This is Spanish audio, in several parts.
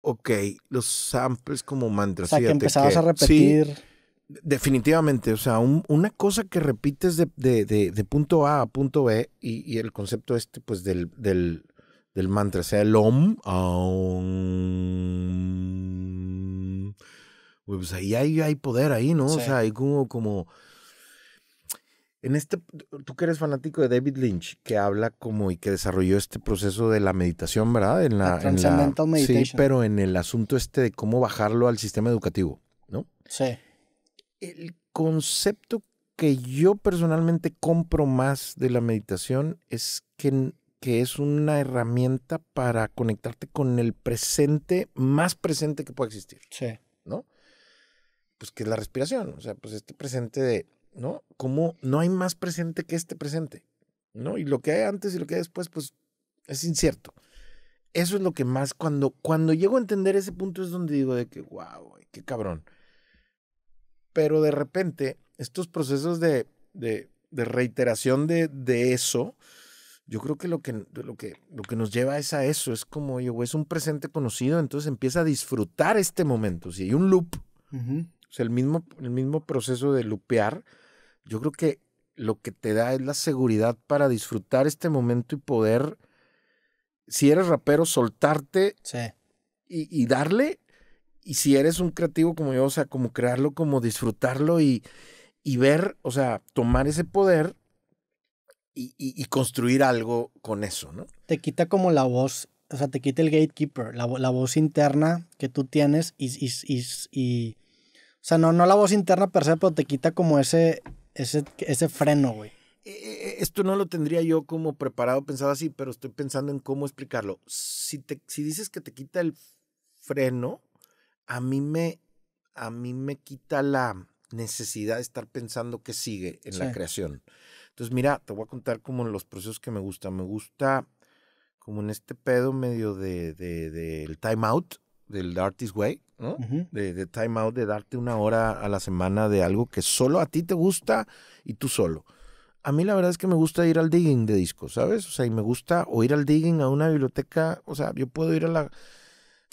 ok, los samples como mantras. O sea, que empezabas a repetir. definitivamente, o sea, una cosa que repites de, de, de, punto A a punto B y, el concepto este, pues, del, del, del mantra, sea el OM, pues ahí hay, poder ahí, ¿no? O sea, hay como, como en este, tú que eres fanático de David Lynch, que habla como y que desarrolló este proceso de la meditación, ¿verdad? En la, transcendental Sí, pero en el asunto este de cómo bajarlo al sistema educativo, ¿no? Sí. El concepto que yo personalmente compro más de la meditación es que, que es una herramienta para conectarte con el presente más presente que pueda existir. Sí. ¿No? Pues que es la respiración. O sea, pues este presente de ¿no? Como no hay más presente que este presente, ¿no? Y lo que hay antes y lo que hay después, pues es incierto. Eso es lo que más cuando, cuando llego a entender ese punto es donde digo de que, wow, qué cabrón. Pero de repente, estos procesos de, de, de reiteración de, de eso, yo creo que lo que, lo que lo que nos lleva es a eso, es como, yo es un presente conocido, entonces empieza a disfrutar este momento. Si hay un loop, o sea, el mismo, el mismo proceso de lupear, yo creo que lo que te da es la seguridad para disfrutar este momento y poder, si eres rapero, soltarte y, darle. Y si eres un creativo como yo, o sea, como crearlo, como disfrutarlo y, ver, o sea, tomar ese poder y, construir algo con eso, ¿no? Te quita como la voz, o sea, te quita el gatekeeper, la, la voz interna que tú tienes y o sea, no, no la voz interna per se, pero te quita como ese, ese, ese freno, güey. Eh, eh, esto no lo tendría yo como preparado, pensado así, pero estoy pensando en cómo explicarlo. Si, te, si dices que te quita el freno, a mí me, a mí me quita la necesidad de estar pensando qué sigue en la creación. Entonces, mira, te voy a contar como los procesos que me gusta. Me gusta como en este pedo medio de, de, del time out, del artist way de, de, time out, de darte una hora a la semana de algo que solo a ti te gusta y tú solo. A mí la verdad es que me gusta ir al digging de discos, ¿sabes? O sea, y me gusta o ir al digging a una biblioteca, o sea, yo puedo ir a la...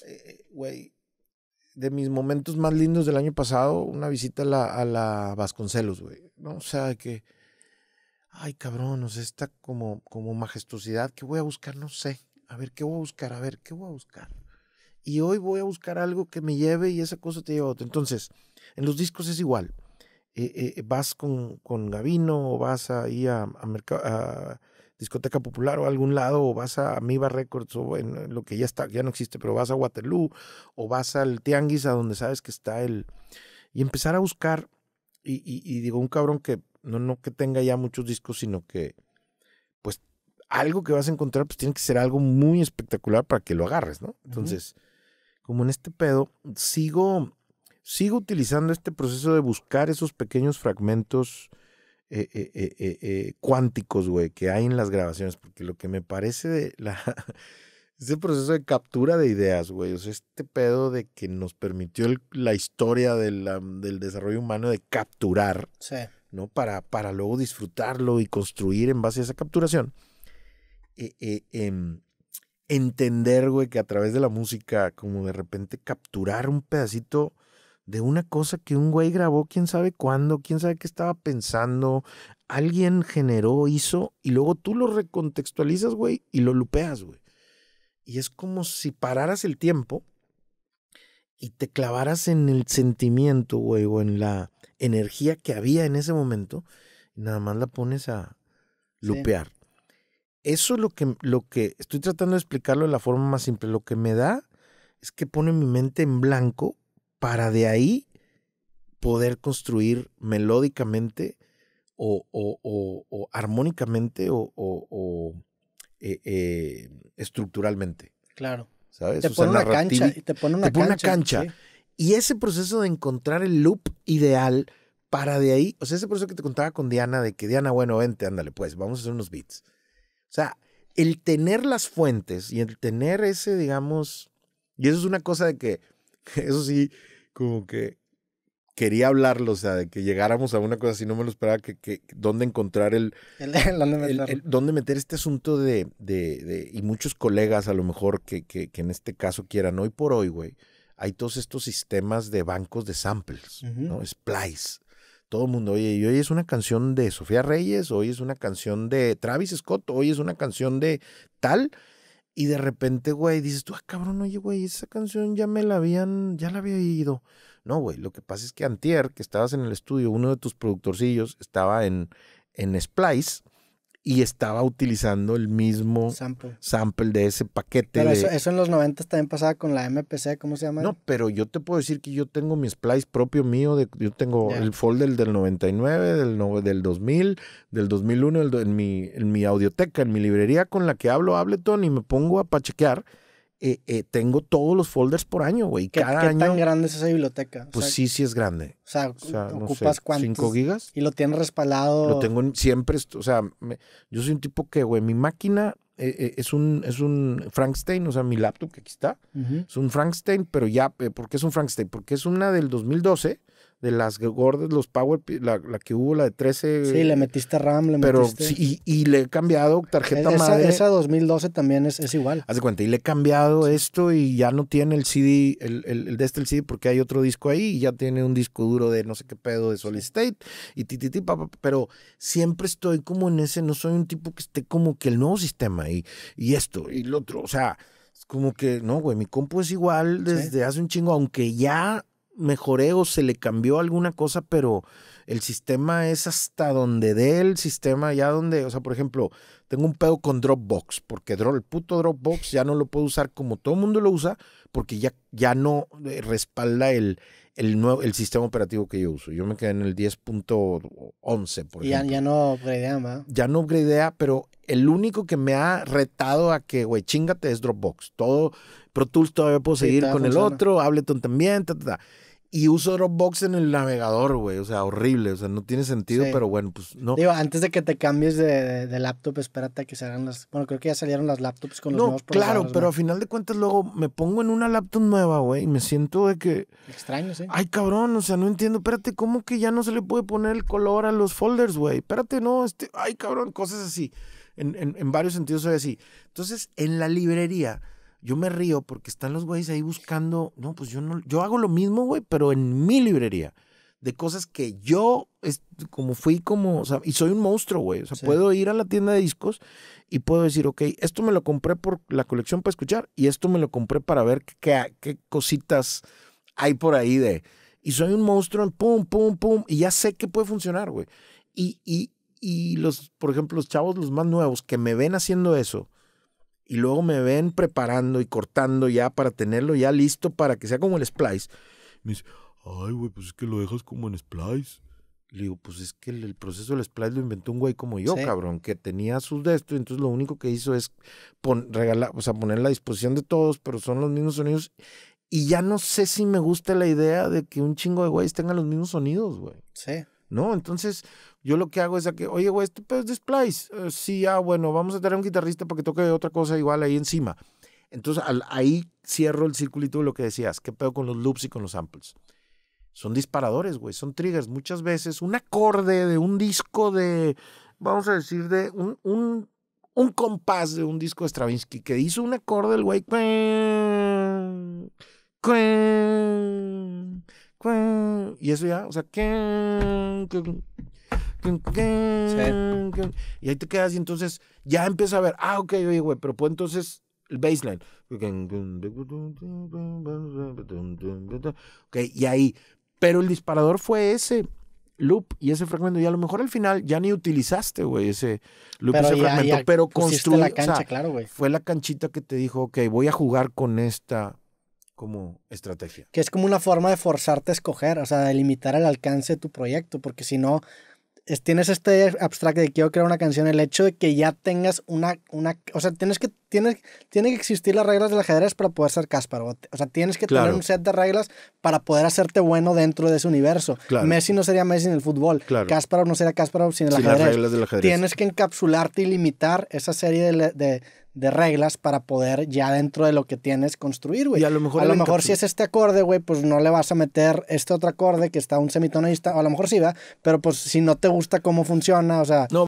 Eh, güey, de mis momentos más lindos del año pasado, una visita a la, a la Vasconcelos, güey, ¿no? O sea, que... Ay, cabrón, o sea, esta como, como majestuosidad ¿qué voy a buscar, no sé. A ver, ¿qué voy a buscar? A ver, ¿qué voy a buscar? y hoy voy a buscar algo que me lleve y esa cosa te lleva a otra. Entonces, en los discos es igual. Eh, eh, eh, vas con, con Gavino o vas ahí a, a, Discoteca Popular o a algún lado o vas a Amiba Records o en lo que ya está, ya no existe, pero vas a Waterloo o vas al Tianguis a donde sabes que está el... Y empezar a buscar, y, digo, un cabrón que no, no que tenga ya muchos discos, sino que pues algo que vas a encontrar, pues tiene que ser algo muy espectacular para que lo agarres, ¿no? Entonces, como en este pedo, sigo, sigo utilizando este proceso de buscar esos pequeños fragmentos eh, eh, eh, cuánticos, güey, que hay en las grabaciones, porque lo que me parece de la, ese proceso de captura de ideas, güey, o sea, este pedo de que nos permitió la historia del desarrollo humano de capturar, ¿no? Para, para luego disfrutarlo y construir en base a esa capturación. Eh, em, entender, güey, que a través de la música, como de repente capturar un pedacito de una cosa que un güey grabó, quién sabe cuándo, quién sabe qué estaba pensando, alguien generó, hizo, y luego tú lo recontextualizas, güey, y lo lupeas, güey. Y es como si pararas el tiempo y te clavaras en el sentimiento, güey, o en la energía que había en ese momento, y nada más la pones a lupear eso es lo que, lo que estoy tratando de explicarlo de la forma más simple. Lo que me da es que pone mi mente en blanco para de ahí poder construir melódicamente o, o, o, o armónicamente o, eh, eh, estructuralmente. Claro. ¿Sabes? Te pone, una cancha, y te pone una cancha. Y ese proceso de encontrar el loop ideal para de ahí, o sea, ese proceso que te contaba con Diana, de que Diana, bueno, vente, ándale, pues, vamos a hacer unos beats. O sea, el tener las fuentes y el tener ese, digamos, y eso es una cosa de que, eso sí, como que quería hablarlo, o sea, de que llegáramos a una cosa así, no me lo esperaba, que, dónde encontrar el, dónde, meter. este asunto de, y muchos colegas a lo mejor que, en este caso quieran, hoy por hoy, güey, hay todos estos sistemas de bancos de samples, ¿no? Splice todo el mundo, oye, y hoy es una canción de Sofía Reyes, hoy es una canción de Travis Scott, hoy es una canción de tal. Y de repente, güey, dices tú, ah, cabrón, oye, güey, esa canción ya me la habían, ya la había ido. No, güey, lo que pasa es que Antier, que estabas en el estudio, uno de tus productorcillos estaba en, en Splice y estaba utilizando el mismo sample, de ese paquete. Pero eso, en los 90 también pasaba con la MPC, ¿cómo se llama? No, pero yo te puedo decir que yo tengo mi splice propio mío, de, yo tengo el folder del 99, del, del 2000, del 2001 en, mi, en mi audioteca, en mi librería con la que hablo Ableton y me pongo a pachequear eh, eh, tengo todos los folders por año, güey. ¿Qué, tan grande es esa biblioteca? pues sí, sí es grande. O sea, ocupas ¿5 gigas? Y lo tienes respaldado. Lo tengo siempre, o sea, yo soy un tipo que, güey, mi máquina eh, es un, es un Frankenstein, o sea, mi laptop que aquí está, es un Frankenstein, pero ya, ¿por qué es un Frankenstein? Porque es una del 2012 de las gordas, los Power, la, la, que hubo, la de 13. Sí, le metiste RAM, le pero, metiste. Sí, y, le he cambiado tarjeta esa, madre. Esa 2012 también es, igual. Haz de cuenta, y le he cambiado esto y ya no tiene el CD, el, el, el de este el CD, porque hay otro disco ahí y ya tiene un disco duro de no sé qué pedo de Solid State y ti, pero siempre estoy como en ese, no soy un tipo que esté como que el nuevo sistema y, y esto y lo otro, o sea. como que, no, güey, mi compu es igual desde hace un chingo, aunque ya mejoré o se le cambió alguna cosa, pero el sistema es hasta donde dé el sistema, ya donde, o sea, por ejemplo, tengo un pedo con Dropbox, porque el puto Dropbox ya no lo puedo usar como todo mundo lo usa, porque ya, ya no eh, respalda el, el, nuevo, el sistema operativo que yo uso. Yo me quedé en el 10.11, ya, no upgradea, Ya no upgradea, pero el único que me ha retado a que, güey, chingate es Dropbox. Todo, Pro Tools todavía puedo seguir con el otro, Ableton también, ta, y uso Dropbox en el navegador, güey. O sea, horrible. O sea, no tiene sentido, pero bueno, pues no. Digo, antes de que te cambies de, laptop, espérate a que salgan las. Bueno, creo que ya salieron las laptops con los no, Claro, pero a final de cuentas, luego me pongo en una laptop nueva, güey, y me siento de que. Extraño, sí. Ay, cabrón, o sea, no entiendo. Espérate, ¿cómo que ya no se le puede poner el color a los folders, güey? Espérate, no, este. Ay, cabrón, cosas así. En, en, en varios sentidos soy así. Entonces, en la librería yo me río porque están los güeyes ahí buscando, no, pues yo no, yo hago lo mismo, güey, pero en mi librería, de cosas que yo, como fui como, y soy un monstruo, güey, o sea, puedo ir a la tienda de discos y puedo decir, ok, esto me lo compré por la colección para escuchar y esto me lo compré para ver qué, cositas hay por ahí de, y soy un monstruo pum, pum, pum, y ya sé que puede funcionar, güey. Y, y, y los, por ejemplo, los chavos, los más nuevos, que me ven haciendo eso, y luego me ven preparando y cortando ya para tenerlo ya listo para que sea como el splice. Me dice, ay, güey, pues es que lo dejas como en splice. Le digo, pues es que el, proceso del splice lo inventó un güey como yo, cabrón, que tenía sus de entonces lo único que hizo es pon, poner a la disposición de todos, pero son los mismos sonidos. Y ya no sé si me gusta la idea de que un chingo de güeyes tengan los mismos sonidos, güey. Sí. ¿no? Entonces, yo lo que hago es a que, oye, güey, este pedo es de eh, sí, ah, bueno, vamos a tener un guitarrista para que toque otra cosa igual ahí encima. Entonces, ahí cierro el circulito de lo que decías. ¿Qué pedo con los loops y con los samples? Son disparadores, güey, son triggers. Muchas veces un acorde de un disco de, vamos a decir, de un, un, un compás de un disco de Stravinsky que hizo un acorde, el güey. Y eso ya, o sea, y ahí te quedas y entonces ya empieza a ver, ah, ok, oye, güey, pero pues entonces el baseline. Ok, y ahí. Pero el disparador fue ese loop y ese fragmento. Y a lo mejor al final ya ni utilizaste, güey, ese loop pero ese fragmento. pero construiste la cancha, claro, güey. Fue la canchita que te dijo, ok, voy a jugar con esta como estrategia. Que es como una forma de forzarte a escoger, o sea, de limitar el alcance de tu proyecto, porque si no, tienes este abstracto de quiero crear una canción, el hecho de que ya tengas una, una, o sea, tienes que tienes, tiene que existir las reglas del ajedrez para poder ser Kasparov. O sea, tienes que tener un set de reglas para poder hacerte bueno dentro de ese universo. Claro. Messi no sería Messi en el fútbol. Claro. Kasparov no sería Kasparov sin el ajedrez. Las reglas del ajedrez. Tienes que encapsularte y limitar esa serie de, de, reglas para poder ya dentro de lo que tienes construir, güey. A lo mejor, a lo mejor si es este acorde, güey, pues no le vas a meter este otro acorde que está un semitonista, o a lo mejor sí, va Pero pues si no te gusta cómo funciona, o sea... No,